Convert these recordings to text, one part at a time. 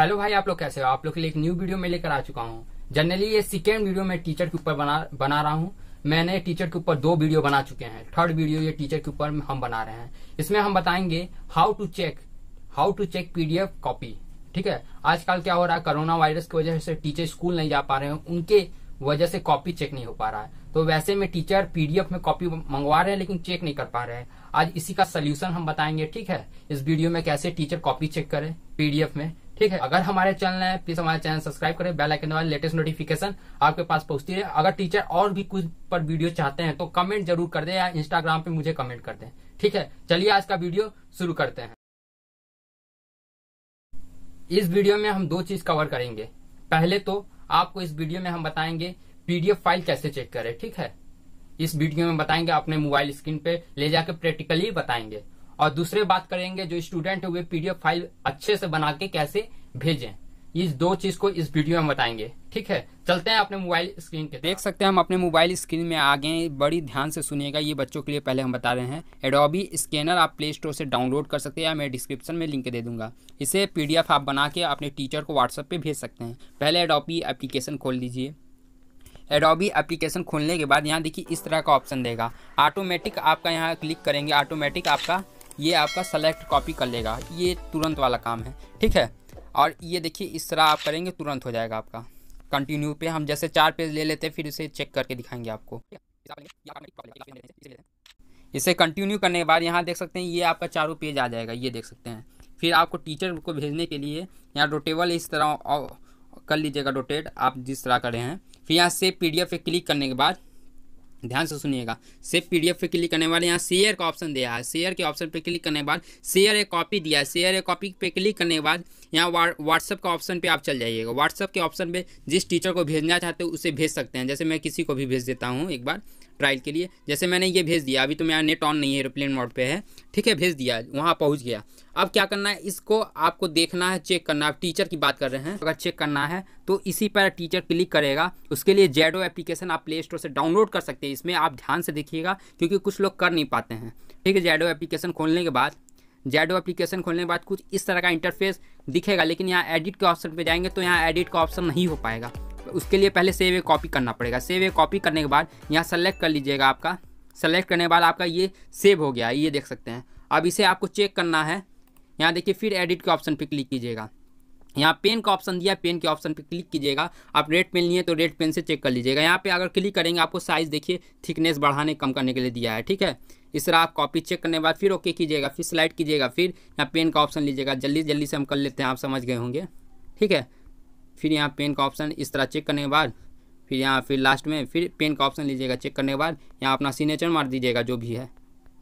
hello भाई आप लोग कैसे हो आप लोग के लिए एक न्यू वीडियो में लेकर आ चुका हूँ जनरली ये सेकेंड वीडियो मैं टीचर के ऊपर बना बना रहा हूँ मैंने टीचर के ऊपर दो वीडियो बना चुके हैं थर्ड वीडियो ये टीचर के ऊपर हम बना रहे हैं इसमें हम बताएंगे how to check how to check PDF copy ठीक है आजकल क्या हो रहा है कोरोना वायरस की वजह से टीचर स्कूल नहीं जा पा रहे हैं उनके वजह से कॉपी चेक नहीं हो पा रहा है तो वैसे में टीचर पीडीएफ में कॉपी मंगवा रहे हैं लेकिन चेक नहीं कर पा रहे हैं आज इसी का सोल्यूशन हम बताएंगे ठीक है इस वीडियो में कैसे टीचर कॉपी चेक करें पीडीएफ में ठीक है अगर हमारे चैनल है प्लीज हमारे चैनल सब्सक्राइब करें बेल आइकन दबाएं लेटेस्ट नोटिफिकेशन आपके पास पहुंचती रहे अगर टीचर और भी कुछ पर वीडियो चाहते हैं तो कमेंट जरूर कर दें या इंस्टाग्राम पे मुझे कमेंट कर दें ठीक है चलिए आज का वीडियो शुरू करते हैं इस वीडियो में हम दो चीज कवर करेंगे पहले तो आपको इस वीडियो में हम बताएंगे पीडीएफ फाइल कैसे चेक करें ठीक है इस वीडियो में बताएंगे अपने मोबाइल स्क्रीन पे ले जाकर प्रैक्टिकली बताएंगे और दूसरे बात करेंगे जो स्टूडेंट हुए पीडीएफ फाइल अच्छे से बना के कैसे भेजें इस दो चीज को इस वीडियो में बताएंगे ठीक है चलते हैं अपने मोबाइल स्क्रीन के देख सकते हैं हम अपने मोबाइल स्क्रीन में आ गए बड़ी ध्यान से सुनिएगा ये बच्चों के लिए पहले हम बता रहे हैं एडोबी स्कैनर आप प्ले स्टोर से डाउनलोड कर सकते हैं या मैं डिस्क्रिप्शन में लिंक दे दूंगा इसे पीडीएफ आप बना के अपने टीचर को व्हाट्सएप पे भेज सकते हैं पहले एडोबी एप्लीकेशन खोल लीजिए एडोबी एप्लीकेशन खोलने के बाद यहाँ देखिए इस तरह का ऑप्शन देगा ऑटोमेटिक आपका यहाँ क्लिक करेंगे ऑटोमेटिक आपका ये आपका सेलेक्ट कॉपी कर लेगा ये तुरंत वाला काम है ठीक है और ये देखिए इस तरह आप करेंगे तुरंत हो जाएगा आपका कंटिन्यू पे हम जैसे चार पेज ले लेते हैं फिर उसे चेक करके दिखाएंगे आपको इसे कंटिन्यू करने के बाद यहाँ देख सकते हैं ये आपका चारों पेज आ जाएगा ये देख सकते हैं फिर आपको टीचर को भेजने के लिए यहाँ रोटेबल इस तरह कर लीजिएगा रोटेट आप जिस तरह कर रहे हैं फिर यहाँ से पी पे क्लिक करने के बाद ध्यान से सुनिएगा सिर्फ पी डी एफ पे क्लिक करने वाले यहाँ शेयर का ऑप्शन दिया है शेयर के ऑप्शन पे क्लिक करने बाद शेयर ए कॉपी दिया है शेयर ए कॉपी पे क्लिक करने के बाद यहाँ व्हाट्सअप का ऑप्शन पे आप चल जाइएगा व्हाट्सअप के ऑप्शन पे जिस टीचर को भेजना चाहते हो उसे भेज सकते हैं जैसे मैं किसी को भी भेज देता हूँ एक बार ट्रायल के लिए जैसे मैंने ये भेज दिया अभी तो मेरा नेट ऑन नहीं है एरोप्लेन मोड पे है ठीक है भेज दिया वहाँ पहुँच गया अब क्या करना है इसको आपको देखना है चेक करना है टीचर की बात कर रहे हैं अगर चेक करना है तो इसी पर टीचर क्लिक करेगा उसके लिए जेडो एप्लीकेशन आप प्ले स्टोर से डाउनलोड कर सकते हैं इसमें आप ध्यान से देखिएगा क्योंकि कुछ लोग कर नहीं पाते हैं ठीक है जेडो एप्लीकेशन खोलने के बाद जेडो एप्लीकेशन खोलने के बाद कुछ इस तरह का इंटरफेस दिखेगा लेकिन यहाँ एडिट के ऑप्शन पर जाएंगे तो यहाँ एडिट का ऑप्शन नहीं हो पाएगा उसके लिए पहले सेव ए कॉपी करना पड़ेगा सेव ए कॉपी करने के बाद यहाँ सेलेक्ट कर लीजिएगा आपका सेलेक्ट करने के बाद आपका ये सेव हो गया ये देख सकते हैं अब इसे आपको चेक करना है यहाँ देखिए फिर एडिट के ऑप्शन पर क्लिक कीजिएगा यहाँ पेन का ऑप्शन दिया पेन के ऑप्शन पर क्लिक कीजिएगा आप रेड पेन लिए तो रेड पेन से चेक कर लीजिएगा यहाँ पे अगर क्लिक करेंगे आपको साइज़ देखिए थिकनेस बढ़ाने कम करने के लिए दिया है ठीक है इस तरह आप कॉपी चेक करने के बाद फिर ओके कीजिएगा फिर स्लाइड कीजिएगा फिर यहाँ पेन का ऑप्शन लीजिएगा जल्दी जल्दी से हम कर लेते हैं आप समझ गए होंगे ठीक है फिर यहाँ पेन का ऑप्शन इस तरह चेक करने के बाद फिर यहाँ फिर लास्ट में फिर पेन का ऑप्शन लीजिएगा चेक करने के बाद यहाँ अपना सिग्नेचर मार दीजिएगा जो भी है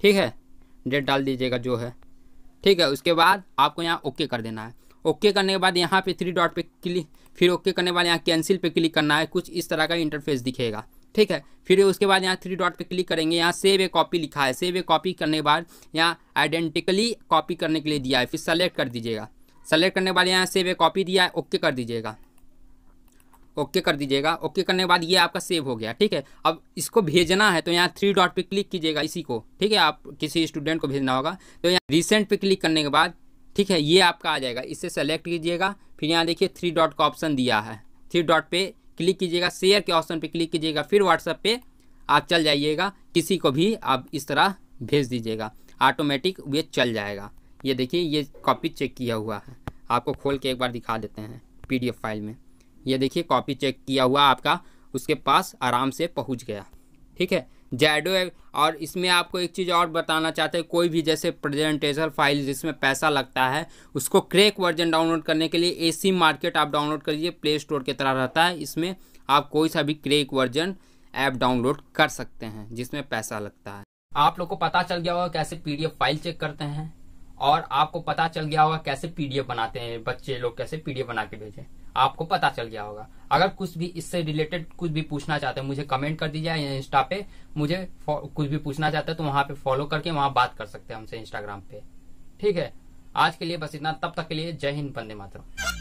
ठीक है डेट डाल दीजिएगा जो है ठीक है उसके बाद आपको यहाँ ओके कर देना है ओके करने के बाद यहाँ पे थ्री डॉट पे क्लिक फिर ओके करने के बाद यहाँ कैंसिल पे क्लिक करना है कुछ इस तरह का इंटरफेस दिखेगा ठीक है फिर उसके बाद यहाँ थ्री डॉट पे क्लिक करेंगे यहाँ सेव ए कॉपी लिखा है सेव ए कॉपी करने के बाद यहाँ आइडेंटिकली कॉपी करने के लिए दिया है फिर सेलेक्ट कर दीजिएगा सेलेक्ट करने के बाद यहाँ सेव ए कॉपी दिया है ओके कर दीजिएगा ओके कर दीजिएगा ओके करने के बाद ये आपका सेव हो गया ठीक है अब इसको भेजना है तो यहाँ थ्री डॉट पे क्लिक कीजिएगा इसी को ठीक है आप किसी स्टूडेंट को भेजना होगा तो यहाँ रिसेंट पे क्लिक करने के बाद ठीक है ये आपका आ जाएगा इसे सेलेक्ट कीजिएगा फिर यहाँ देखिए थ्री डॉट का ऑप्शन दिया है थ्री डॉट पे क्लिक कीजिएगा शेयर के ऑप्शन पे क्लिक कीजिएगा फिर व्हाट्सएप पे आप चल जाइएगा किसी को भी आप इस तरह भेज दीजिएगा ऑटोमेटिक वे चल जाएगा ये देखिए ये कॉपी चेक किया हुआ है आपको खोल के एक बार दिखा देते हैं पीडीएफ फाइल में ये देखिए कॉपी चेक किया हुआ आपका उसके पास आराम से पहुंच गया ठीक है जैडो और इसमें आपको एक चीज़ और बताना चाहते हैं कोई भी जैसे प्रेजेंटेशन फाइल जिसमें पैसा लगता है उसको क्रेक वर्जन डाउनलोड करने के लिए एसी मार्केट आप डाउनलोड कर लीजिए प्ले स्टोर की तरह रहता है इसमें आप कोई सा भी क्रेक वर्जन ऐप डाउनलोड कर सकते हैं जिसमें पैसा लगता है आप लोग को पता चल गया होगा कैसे पी फाइल चेक करते हैं और आपको पता चल गया होगा कैसे पीडीएफ बनाते हैं बच्चे लोग कैसे पीडीएफ बना के भेजे आपको पता चल गया होगा अगर कुछ भी इससे रिलेटेड कुछ भी पूछना चाहते हैं मुझे कमेंट कर दीजिए या इंस्टा पे मुझे कुछ भी पूछना चाहते हैं तो वहां पे फॉलो करके वहां बात कर सकते हैं हमसे इंस्टाग्राम पे ठीक है आज के लिए बस इतना तब तक के लिए जय हिंद बंदे मातरम